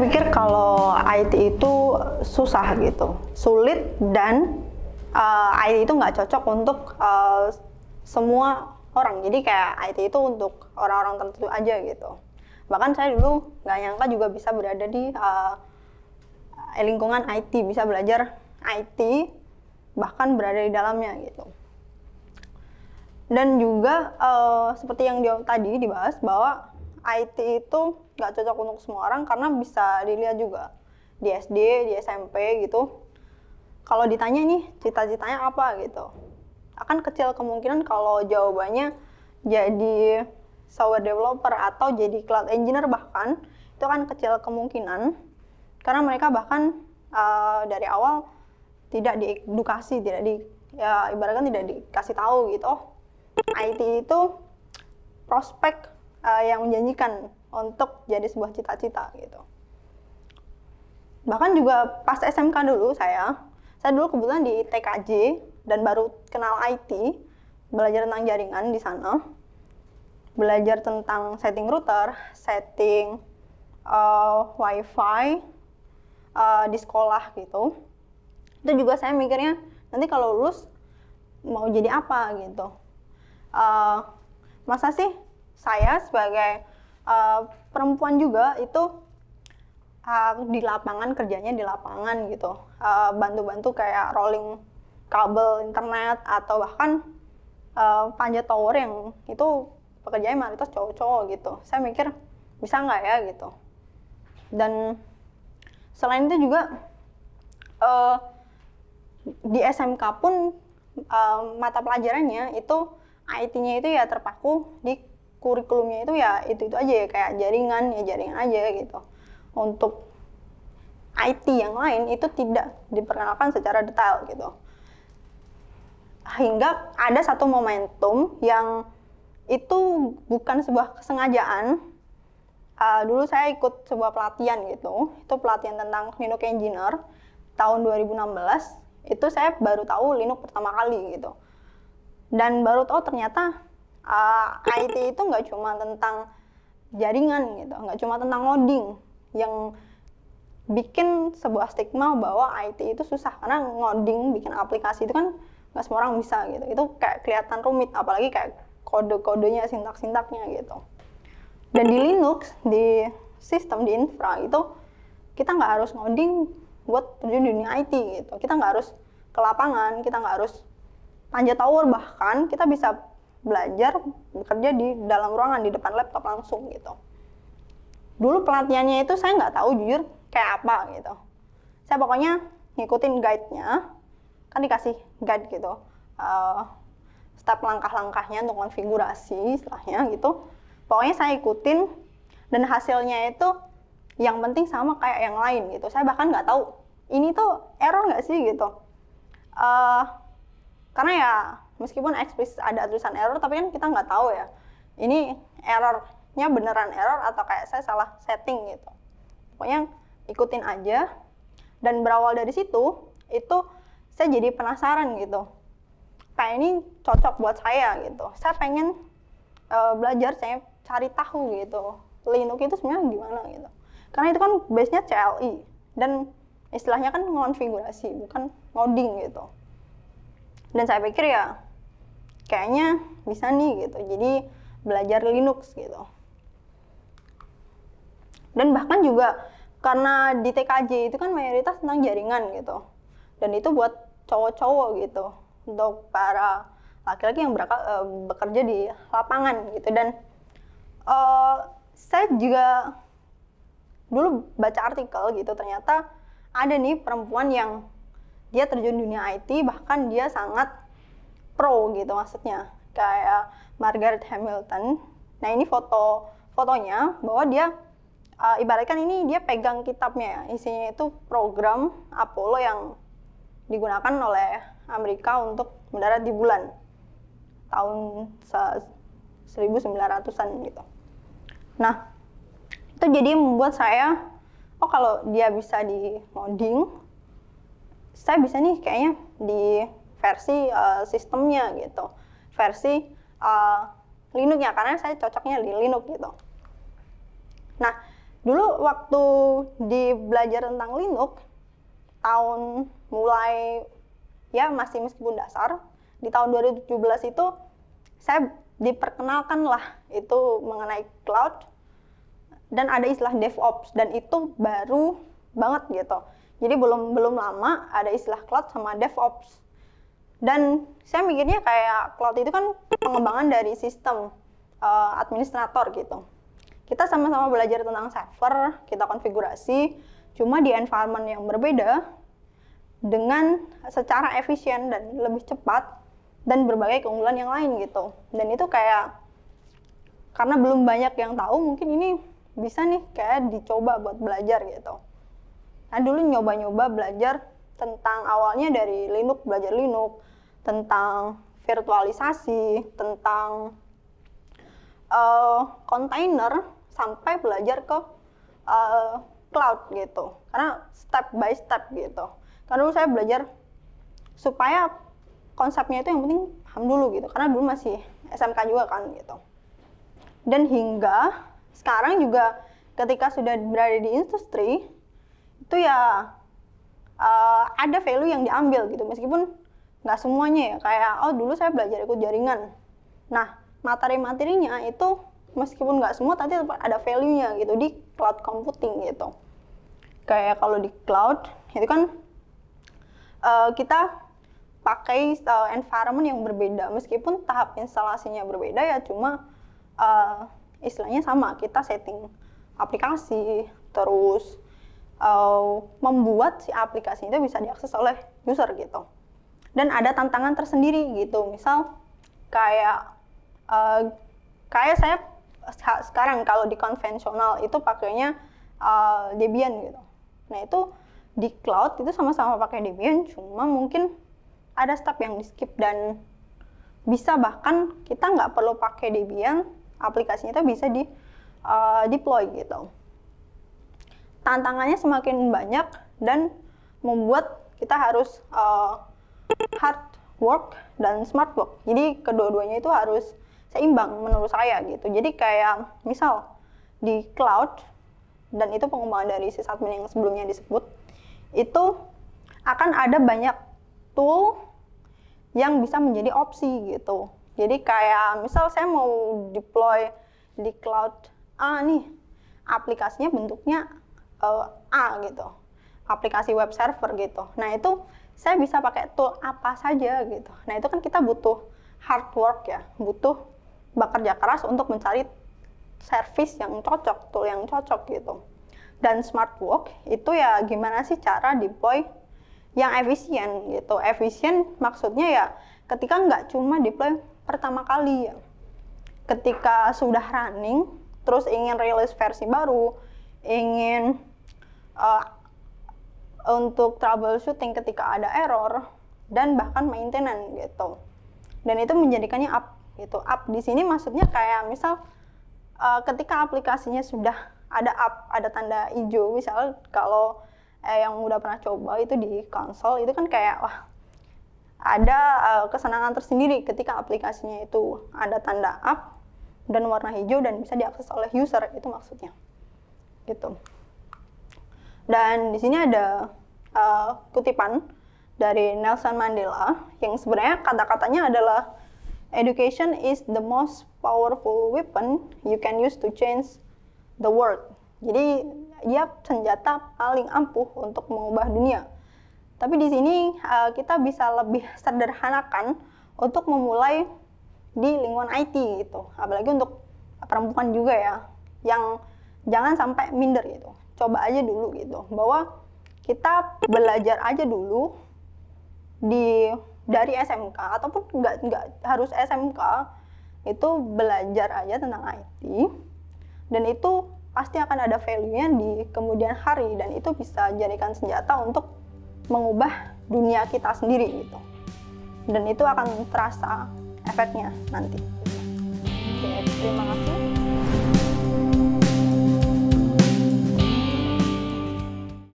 pikir kalau IT itu susah gitu, sulit dan uh, eh, IT itu nggak cocok untuk uh, semua orang. Jadi kayak IT itu untuk orang-orang tertentu aja gitu. Bahkan saya dulu nggak nyangka juga bisa berada di uh, lingkungan IT, bisa belajar IT, bahkan berada di dalamnya gitu. Dan juga uh, seperti yang dia tadi dibahas bahwa IT itu nggak cocok untuk semua orang karena bisa dilihat juga di SD, di SMP gitu. Kalau ditanya nih cita-citanya apa gitu, akan kecil kemungkinan kalau jawabannya jadi software developer atau jadi cloud engineer bahkan itu kan kecil kemungkinan karena mereka bahkan uh, dari awal tidak diedukasi, tidak di ya ibaratkan tidak dikasih tahu gitu. IT itu prospek uh, yang menjanjikan untuk jadi sebuah cita-cita gitu. Bahkan juga pas SMK dulu saya, saya dulu kebetulan di TKJ dan baru kenal IT, belajar tentang jaringan di sana, belajar tentang setting router, setting uh, WiFi uh, di sekolah gitu. Itu juga saya mikirnya nanti kalau lulus mau jadi apa gitu. Uh, masa sih saya sebagai uh, perempuan juga itu uh, di lapangan kerjanya di lapangan gitu eh, bantu-bantu uh, kayak rolling kabel internet atau bahkan uh, panjat tower yang itu pekerjaan mayoritas cowok-cowok gitu saya mikir bisa nggak ya gitu dan selain itu juga uh, di SMK pun uh, mata pelajarannya itu IT-nya itu ya terpaku di kurikulumnya itu ya itu itu aja ya kayak jaringan ya jaringan aja gitu untuk IT yang lain itu tidak diperkenalkan secara detail gitu hingga ada satu momentum yang itu bukan sebuah kesengajaan uh, dulu saya ikut sebuah pelatihan gitu itu pelatihan tentang Linux Engineer tahun 2016 itu saya baru tahu Linux pertama kali gitu dan baru tahu ternyata uh, eh, IT itu nggak cuma tentang jaringan gitu, nggak cuma tentang ngoding yang bikin sebuah stigma bahwa IT itu susah karena ngoding bikin aplikasi itu kan nggak semua orang bisa gitu itu kayak kelihatan rumit apalagi kayak kode-kodenya sintak-sintaknya gitu dan di Linux di sistem di infra itu kita nggak harus ngoding buat terjun dunia IT gitu kita nggak harus ke lapangan kita nggak harus panjat tower bahkan kita bisa belajar bekerja di dalam ruangan di depan laptop langsung gitu dulu pelatihannya itu saya nggak tahu jujur kayak apa gitu saya pokoknya ngikutin guide-nya kan dikasih guide gitu uh, step langkah-langkahnya untuk konfigurasi setelahnya gitu pokoknya saya ikutin dan hasilnya itu yang penting sama kayak yang lain gitu saya bahkan nggak tahu ini tuh error nggak sih gitu uh, karena ya meskipun eksplisit ada tulisan error tapi kan kita nggak tahu ya ini errornya beneran error atau kayak saya salah setting gitu pokoknya ikutin aja dan berawal dari situ itu saya jadi penasaran gitu kayak ini cocok buat saya gitu saya pengen uh, belajar saya cari tahu gitu Linux itu sebenarnya gimana gitu karena itu kan base-nya CLI dan istilahnya kan konfigurasi bukan ngoding gitu dan saya pikir ya kayaknya bisa nih gitu jadi belajar Linux gitu dan bahkan juga karena di TKJ itu kan mayoritas tentang jaringan gitu dan itu buat cowok-cowok gitu untuk para laki-laki yang beraka, eh, bekerja di lapangan gitu dan e, saya juga dulu baca artikel gitu ternyata ada nih perempuan yang dia terjun dunia IT bahkan dia sangat pro gitu maksudnya kayak Margaret Hamilton. Nah ini foto fotonya bahwa dia uh, ibaratkan ini dia pegang kitabnya ya. Isinya itu program Apollo yang digunakan oleh Amerika untuk mendarat di bulan tahun 1900-an gitu. Nah, itu jadi membuat saya oh kalau dia bisa di modding saya bisa nih kayaknya di versi uh, sistemnya gitu, versi uh, Linuxnya karena saya cocoknya di Linux gitu. Nah, dulu waktu di belajar tentang Linux tahun mulai ya masih meskipun dasar di tahun 2017 itu saya diperkenalkan lah itu mengenai cloud dan ada istilah DevOps dan itu baru banget gitu. Jadi belum belum lama ada istilah cloud sama DevOps dan saya mikirnya kayak cloud itu kan pengembangan dari sistem uh, administrator gitu kita sama-sama belajar tentang server kita konfigurasi cuma di environment yang berbeda dengan secara efisien dan lebih cepat dan berbagai keunggulan yang lain gitu dan itu kayak karena belum banyak yang tahu mungkin ini bisa nih kayak dicoba buat belajar gitu nah dulu nyoba-nyoba belajar tentang awalnya dari Linux belajar Linux tentang virtualisasi tentang eh, container uh, sampai belajar ke uh, cloud gitu karena step by step gitu karena dulu saya belajar supaya konsepnya itu yang penting paham dulu gitu karena dulu masih SMK juga kan gitu dan hingga sekarang juga ketika sudah berada di industri itu ya uh, ada value yang diambil gitu meskipun nggak semuanya ya kayak oh dulu saya belajar ikut jaringan nah materi-materinya itu meskipun nggak semua tapi tetap ada value-nya gitu di cloud computing gitu kayak kalau di cloud itu kan uh, kita pakai uh, environment yang berbeda meskipun tahap instalasinya berbeda ya cuma uh, istilahnya sama kita setting aplikasi terus uh, membuat si aplikasi itu bisa diakses oleh user gitu. Dan ada tantangan tersendiri gitu. Misal kayak uh, kayak saya sekarang kalau di konvensional itu pakainya uh, Debian gitu. Nah, itu di cloud itu sama-sama pakai Debian, cuma mungkin ada step yang di skip dan bisa bahkan kita nggak perlu pakai Debian, aplikasinya itu bisa di uh, deploy gitu tantangannya semakin banyak dan membuat kita harus uh, hard work dan smart work. Jadi kedua-duanya itu harus seimbang menurut saya gitu. Jadi kayak misal di cloud dan itu pengembangan dari sysadmin yang sebelumnya disebut itu akan ada banyak tool yang bisa menjadi opsi gitu. Jadi kayak misal saya mau deploy di cloud ah, nih aplikasinya bentuknya uh, A gitu, aplikasi web server gitu. Nah itu saya bisa pakai tool apa saja gitu. Nah itu kan kita butuh hard work ya, butuh bekerja keras untuk mencari service yang cocok, tool yang cocok gitu. Dan smart work itu ya gimana sih cara deploy yang efisien gitu. Efisien maksudnya ya ketika nggak cuma deploy pertama kali ya. Ketika sudah running, terus ingin rilis versi baru, ingin uh, untuk troubleshooting ketika ada error dan bahkan maintenance gitu. Dan itu menjadikannya up gitu. Up di sini maksudnya kayak misal uh, ketika aplikasinya sudah ada up, ada tanda hijau misal kalau eh, yang udah pernah coba itu di console itu kan kayak wah ada uh, kesenangan tersendiri ketika aplikasinya itu ada tanda up dan warna hijau dan bisa diakses oleh user itu maksudnya gitu. Dan di sini ada uh, kutipan dari Nelson Mandela yang sebenarnya kata-katanya adalah education is the most powerful weapon you can use to change the world. Jadi dia senjata paling ampuh untuk mengubah dunia. Tapi di sini uh, kita bisa lebih sederhanakan untuk memulai di lingkungan IT gitu. Apalagi untuk perempuan juga ya, yang jangan sampai minder gitu coba aja dulu gitu bahwa kita belajar aja dulu di dari SMK ataupun nggak nggak harus SMK itu belajar aja tentang IT dan itu pasti akan ada value-nya di kemudian hari dan itu bisa jadikan senjata untuk mengubah dunia kita sendiri gitu dan itu akan terasa efeknya nanti. Oke, terima kasih.